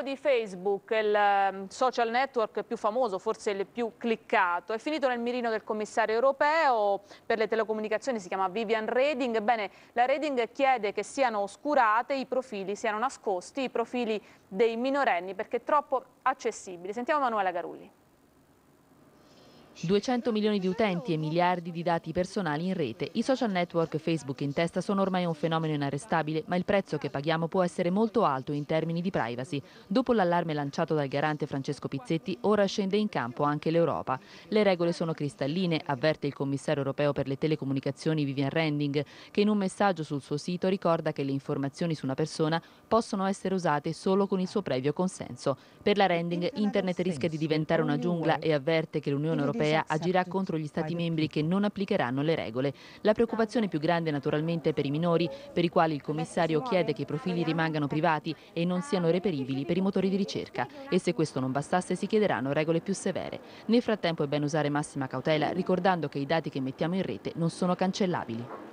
gruppo di Facebook, il ehm, social network più famoso, forse il più cliccato, è finito nel mirino del commissario europeo per le telecomunicazioni, si chiama Vivian Reding. Ebbene, la Reding chiede che siano oscurate i profili, siano nascosti i profili dei minorenni perché è troppo accessibili. Sentiamo Manuela Garulli. 200 milioni di utenti e miliardi di dati personali in rete. I social network Facebook in testa sono ormai un fenomeno inarrestabile, ma il prezzo che paghiamo può essere molto alto in termini di privacy. Dopo l'allarme lanciato dal garante Francesco Pizzetti, ora scende in campo anche l'Europa. Le regole sono cristalline, avverte il commissario europeo per le telecomunicazioni Vivian Rending, che in un messaggio sul suo sito ricorda che le informazioni su una persona possono essere usate solo con il suo previo consenso. Per la Rending, Internet rischia di diventare una giungla e avverte che l'Unione Europea europea agirà contro gli Stati membri che non applicheranno le regole. La preoccupazione più grande naturalmente è per i minori, per i quali il commissario chiede che i profili rimangano privati e non siano ah, reperibili per i motori di ricerca e se questo non bastasse si chiederanno regole più severe. Nel frattempo è bene usare massima cautela ricordando che i dati che mettiamo in rete non sono cancellabili.